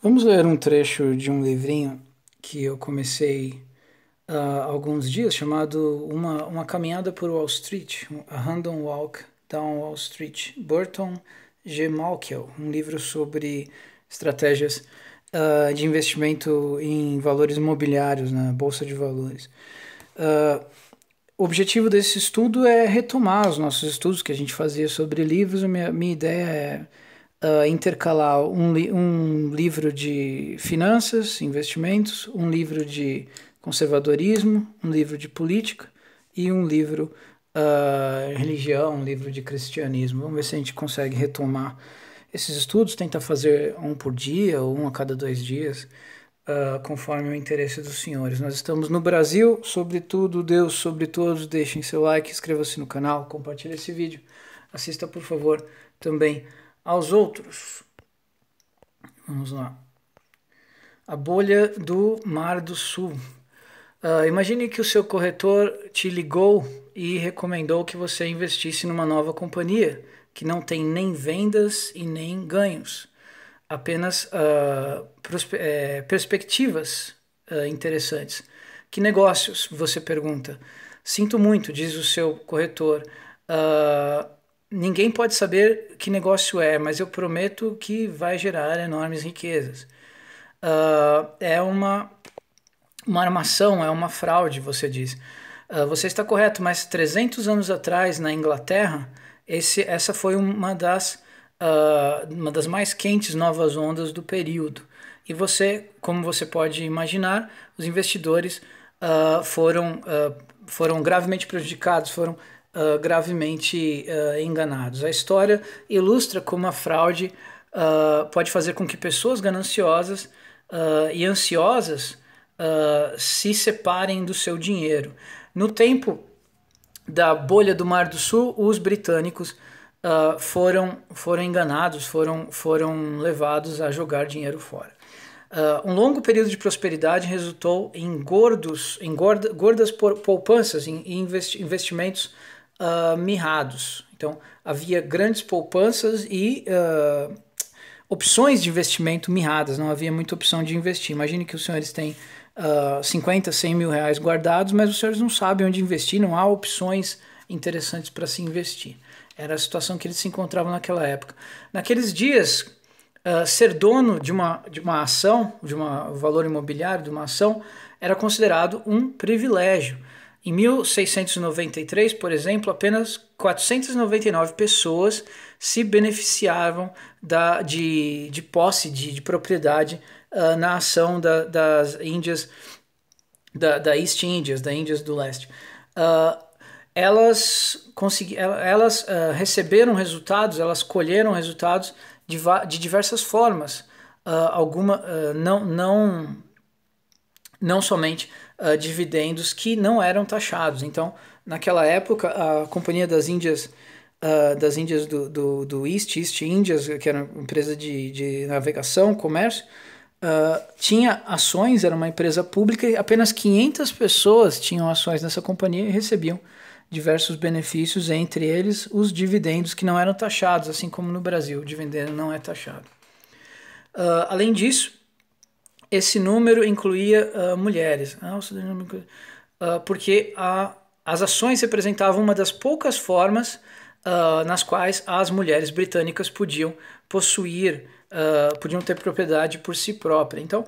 Vamos ler um trecho de um livrinho que eu comecei há ah, alguns dias, chamado Uma, uma Caminhada por Wall Street, A Random Walk Down Wall Street, Burton G. Malkiel, um livro sobre estratégias uh, de investimento em valores imobiliários, na né, Bolsa de Valores. Uh, o objetivo desse estudo é retomar os nossos estudos que a gente fazia sobre livros. A minha, minha ideia é uh, intercalar um, li um livro de finanças, investimentos, um livro de conservadorismo, um livro de política e um livro uh, religião, um livro de cristianismo. Vamos ver se a gente consegue retomar esses estudos, tentar fazer um por dia ou um a cada dois dias. Uh, conforme o interesse dos senhores. Nós estamos no Brasil, sobretudo, Deus sobre todos. Deixem seu like, inscreva-se no canal, compartilhe esse vídeo. Assista, por favor, também aos outros. Vamos lá. A bolha do Mar do Sul. Uh, imagine que o seu corretor te ligou e recomendou que você investisse numa nova companhia que não tem nem vendas e nem ganhos, apenas uh, é, perspectivas uh, interessantes. Que negócios? Você pergunta. Sinto muito, diz o seu corretor. Uh, Ninguém pode saber que negócio é, mas eu prometo que vai gerar enormes riquezas. Uh, é uma, uma armação, é uma fraude, você diz. Uh, você está correto, mas 300 anos atrás, na Inglaterra, esse, essa foi uma das, uh, uma das mais quentes novas ondas do período. E você, como você pode imaginar, os investidores foram, foram gravemente prejudicados, foram uh, gravemente uh, enganados. A história ilustra como a fraude uh, pode fazer com que pessoas gananciosas e ansiosas se separem do seu dinheiro. No tempo da bolha do Mar do Sul, os britânicos foram, foram enganados, foram, foram levados a jogar dinheiro fora. Uh, um longo período de prosperidade resultou em gordos, em gorda, gordas poupanças e investimentos uh, mirrados. Então, havia grandes poupanças e uh, opções de investimento mirradas, não havia muita opção de investir. Imagine que os senhores têm uh, 50, 100 mil reais guardados, mas os senhores não sabem onde investir, não há opções interessantes para se investir. Era a situação que eles se encontravam naquela época. Naqueles dias, uh, ser dono de uma, de uma ação, de um valor imobiliário, de uma ação, era considerado um privilégio. Em 1693, por exemplo, apenas 499 pessoas se beneficiavam da, de, de posse, de, de propriedade uh, na ação da, das Índias, da, da East Indies, da Índias do Leste. Uh, elas consegui, elas uh, receberam resultados, elas colheram resultados de, de diversas formas. alguma, não, não, não somente uh, dividendos que não eram taxados. Então, naquela época, a Companhia das Índias uh, das Índias do, do, do East, East Indias, que era uma empresa de, de navegação, comércio, uh, tinha ações, era uma empresa pública, e apenas 500 pessoas tinham ações nessa companhia e recebiam diversos benefícios, entre eles os dividendos que não eram taxados, assim como no Brasil, o dividendo não é taxado. Uh, além disso, esse número incluía uh, mulheres, uh, porque a, as ações representavam uma das poucas formas uh, nas quais as mulheres britânicas podiam possuir, podiam ter propriedade por si própria. Então,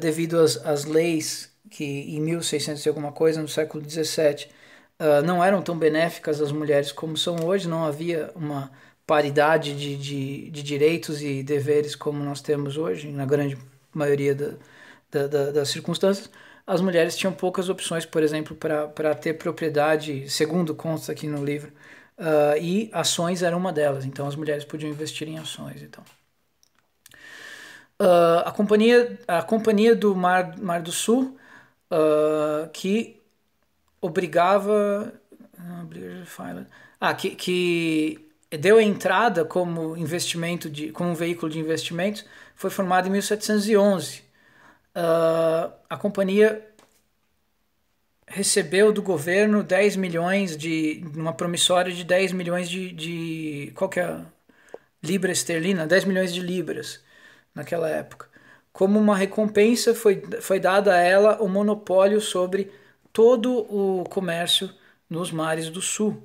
devido às, às leis que em 1600 e alguma coisa, no século 17, não eram tão benéficas às mulheres como são hoje, não havia uma paridade de, de, de direitos e deveres como nós temos hoje na grande maioria da, da, da, das circunstâncias, as mulheres tinham poucas opções, por exemplo, para ter propriedade, segundo consta aqui no livro, uh, e ações era uma delas, então as mulheres podiam investir em ações. Então. Uh, a, companhia, a Companhia do Mar, Mar do Sul, uh, que obrigava. Ah, que, que deu entrada como investimento de, como um veículo de investimentos foi formado em 1711. Uh, ah, a companhia recebeu do governo 10 milhões de uma promissória de 10 milhões de, de qual que é libra esterlina 10 milhões de libras naquela época como uma recompensa foi, foi dada a ela o monopólio sobre todo o comércio nos mares do sul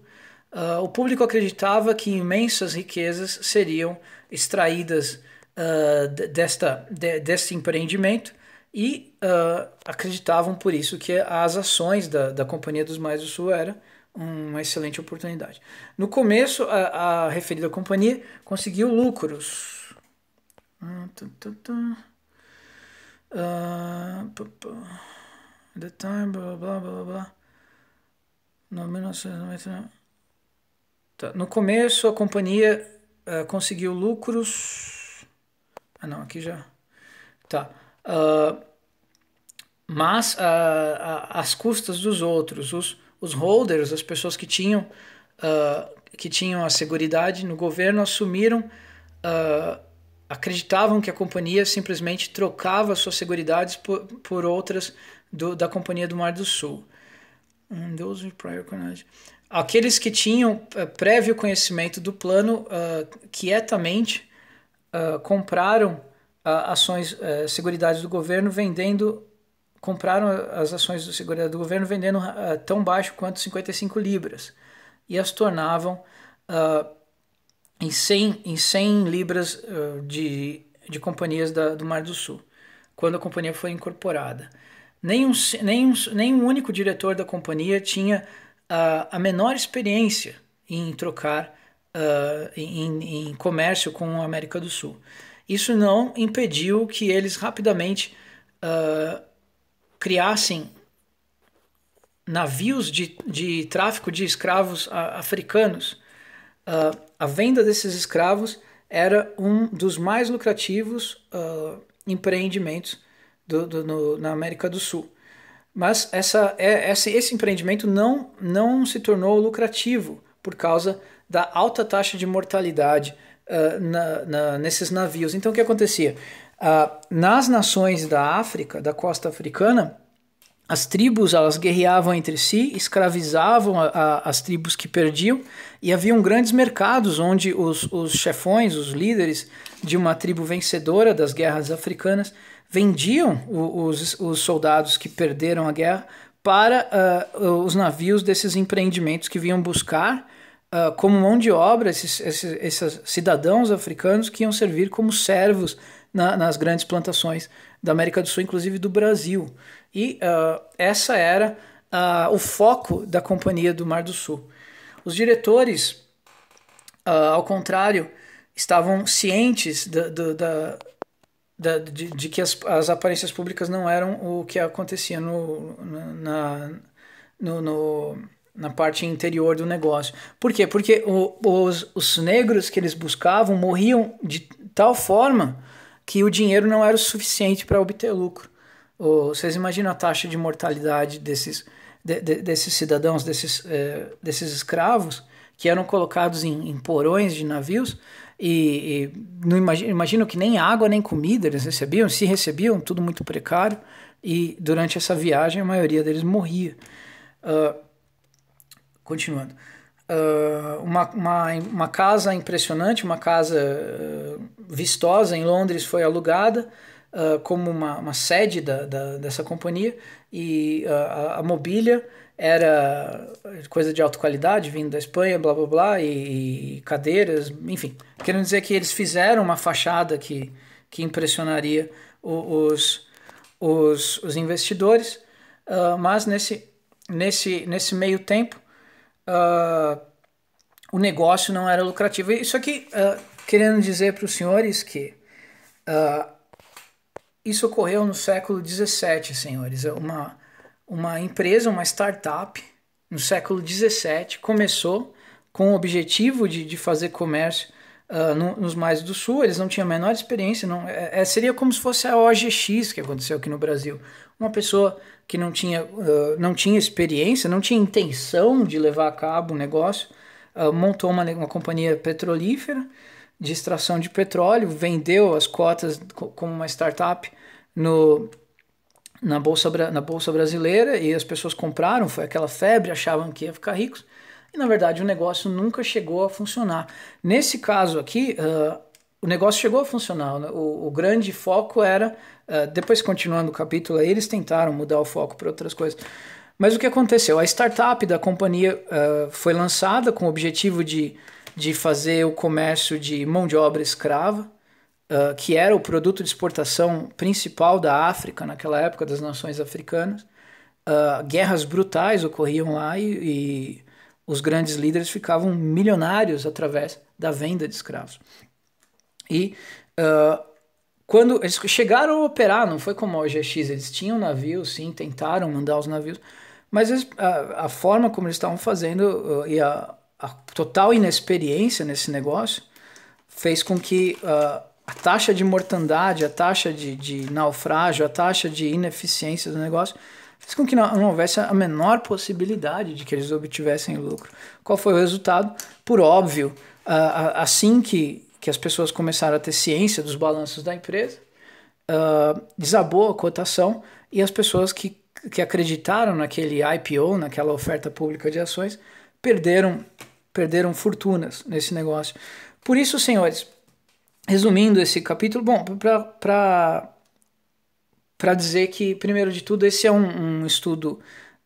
Uh, o público acreditava que imensas riquezas seriam extraídas uh, desta, de, deste empreendimento e uh, acreditavam por isso que as ações da, da Companhia dos Mais do Sul era uma excelente oportunidade. No começo, a, a referida companhia conseguiu lucros. The time, blá blá blá blá. No Tá. No começo, a companhia uh, conseguiu lucros. Ah, não, aqui já. Tá. Uh, mas uh, as custas dos outros, os, os holders, as pessoas que tinham, uh, que tinham a seguridade no governo, assumiram, acreditavam que a companhia simplesmente trocava suas seguridades por, por outras do, da Companhia do Mar do Sul. Those prior aqueles que tinham eh, prévio conhecimento do plano uh, quietamente uh, compraram uh, ações, uh, seguridades do governo vendendo, compraram as ações do seguridade do governo vendendo tão baixo quanto 55 libras e as tornavam em, 100, em 100 libras de, de companhias da, do Mar do Sul, quando a companhia foi incorporada. Nenhum, nenhum, nenhum único diretor da companhia tinha a, a menor experiência em trocar uh, em, em, comércio com a América do Sul. Isso não impediu que eles rapidamente uh, criassem navios de, de tráfico de escravos africanos. Uh, a venda desses escravos era um dos mais lucrativos empreendimentos do, do, no, na América do Sul. Mas essa, é, esse empreendimento não, não se tornou lucrativo por causa da alta taxa de mortalidade uh, na, na, nesses navios. Então, o que acontecia? Uh, nas nações da África, da costa africana, as tribos elas guerreavam entre si, escravizavam a, a, as tribos que perdiam e haviam grandes mercados onde os, os chefões, os líderes de uma tribo vencedora das guerras africanas vendiam os, os soldados que perderam a guerra para uh, os navios desses empreendimentos que vinham buscar uh, como mão de obra esses, esses, esses, cidadãos africanos que iam servir como servos na, nas grandes plantações da América do Sul, inclusive do Brasil. E uh, essa era o foco da Companhia do Mar do Sul. Os diretores, ao contrário, estavam cientes da, da, da, de, de, que as, as aparências públicas não eram o que acontecia no, na, no, no na parte interior do negócio. Por quê? Porque o, os, os negros que eles buscavam morriam de tal forma que o dinheiro não era o suficiente para obter lucro. ou vocês imaginam a taxa de mortalidade desses, de, de, desses cidadãos, desses, é, desses escravos que eram colocados em, em porões de navios? e, e não imagino, imagino que nem água nem comida eles recebiam, se recebiam, tudo muito precário, e durante essa viagem a maioria deles morria. Uh, continuando. Uh, uma, uma, uma, casa impressionante, uma casa uh, vistosa em Londres foi alugada como uma, uma sede da, da, dessa companhia e a, a mobília era coisa de alta qualidade vindo da Espanha, blá blá blá, e, e cadeiras, enfim. Querendo dizer que eles fizeram uma fachada que, que impressionaria os, os, os investidores, uh, mas nesse, nesse, nesse meio tempo uh, o negócio não era lucrativo. Isso aqui, uh, querendo dizer para os senhores que isso ocorreu no século XVII, senhores, é uma uma empresa, uma startup, no século 17, começou com o objetivo de, de fazer comércio uh, no, nos mais do sul. Eles não tinham a menor experiência. Não, é, é seria como se fosse a OGX que aconteceu aqui no Brasil. Uma pessoa que não tinha, uh, não tinha experiência, não tinha intenção de levar a cabo um negócio, uh, montou uma, uma companhia petrolífera de extração de petróleo, vendeu as cotas como uma startup no na bolsa, na bolsa brasileira e as pessoas compraram, foi aquela febre, achavam que ia ficar ricos e na verdade o negócio nunca chegou a funcionar. Nesse caso aqui, uh, o negócio chegou a funcionar. Né? O, o grande foco era, uh, depois continuando o capítulo, eles tentaram mudar o foco para outras coisas. Mas o que aconteceu? A startup da companhia uh, foi lançada com o objetivo de, de fazer o comércio de mão de obra escrava ah, que era o produto de exportação principal da África naquela época das nações africanas. Uh, guerras brutais ocorriam lá e, e os grandes líderes ficavam milionários através da venda de escravos. E uh, quando eles chegaram a operar, não foi como a OGX, eles tinham navios, sim, tentaram mandar os navios, mas eles, a, a, forma como eles estavam fazendo uh, e a, a, total inexperiência nesse negócio fez com que uh, a taxa de mortandade, a taxa de, de naufrágio, a taxa de ineficiência do negócio fez com que não, não, houvesse a menor possibilidade de que eles obtivessem lucro. Qual foi o resultado? Por óbvio, assim que, que as pessoas começaram a ter ciência dos balanços da empresa, ah, desabou a cotação e as pessoas que, que acreditaram naquele IPO, naquela oferta pública de ações, perderam, perderam fortunas nesse negócio. Por isso, senhores, resumindo esse capítulo, bom, para dizer que, primeiro de tudo, esse é um, um estudo.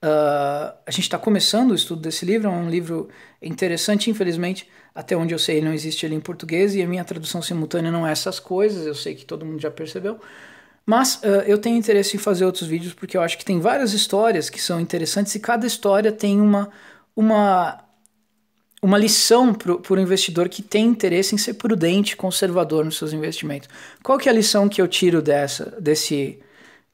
Uh, a gente está começando o estudo desse livro, é um livro interessante, infelizmente, até onde eu sei, não existe ele em português e a minha tradução simultânea não é essas coisas, eu sei que todo mundo já percebeu. Mas uh, eu tenho interesse em fazer outros vídeos porque eu acho que tem várias histórias que são interessantes e cada história tem uma, uma uma lição para o investidor que tem interesse em ser prudente, conservador nos seus investimentos. Qual que é a lição que eu tiro dessa, desse,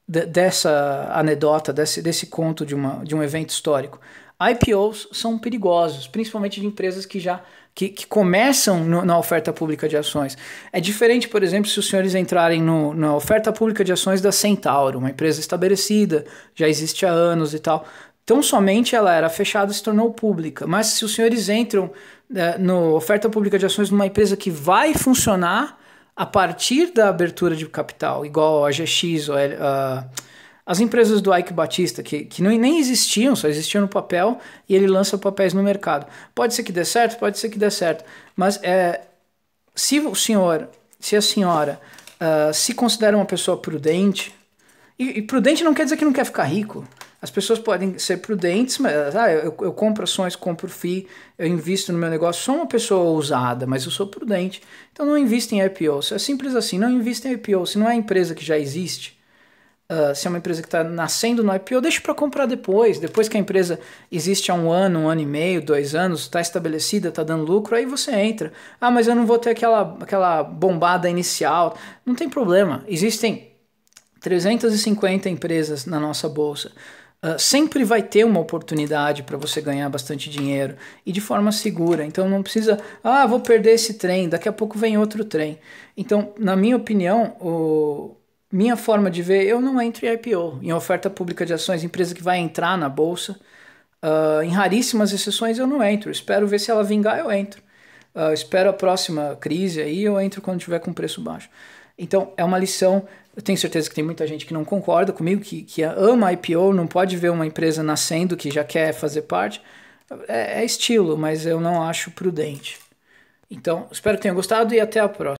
de, dessa anedota, desse, desse conto de, uma, de um evento histórico? IPOs são perigosos, principalmente de empresas que já que, que começam no, na oferta pública de ações. É diferente, por exemplo, se os senhores entrarem no, na oferta pública de ações da Centauro, uma empresa estabelecida, já existe há anos e tal. Então somente ela era fechada e se tornou pública. Mas se os senhores entram é, no oferta pública de ações numa empresa que vai funcionar a partir da abertura de capital, igual a GX, ou a, as empresas do Ike Batista, que, que não, nem existiam, só existiam no papel, e ele lança papéis no mercado. Pode ser que dê certo, pode ser que dê certo, mas é, se o senhor, se a senhora uh, se considera uma pessoa prudente, e, e prudente não quer dizer que não quer ficar rico, as pessoas podem ser prudentes, mas ah, eu, eu compro ações, compro FII, eu invisto no meu negócio. Sou uma pessoa ousada, mas eu sou prudente. Então não invista em IPO. É simples assim, não invista em IPO. Se não é empresa que já existe, uh, se é uma empresa que está nascendo no IPO, deixa para comprar depois. Depois que a empresa existe há um ano, um ano e meio, dois anos, está estabelecida, está dando lucro, aí você entra. Ah, mas eu não vou ter aquela, aquela bombada inicial. Não tem problema. Existem 350 empresas na nossa bolsa. Uh, sempre vai ter uma oportunidade para você ganhar bastante dinheiro e de forma segura. Então não precisa, ah, vou perder esse trem, daqui a pouco vem outro trem. Então, na minha opinião, o, minha forma de ver, eu não entro em IPO, em oferta pública de ações, empresa que vai entrar na bolsa. Uh, em raríssimas exceções eu não entro. Espero ver se ela vingar, eu entro. Uh, espero a próxima crise aí, eu entro quando tiver com preço baixo. Então, é uma lição. Eu tenho certeza que tem muita gente que não concorda comigo, que, que ama IPO, não pode ver uma empresa nascendo que já quer fazer parte. é, é estilo, mas eu não acho prudente. Então, espero que tenham gostado e até a próxima.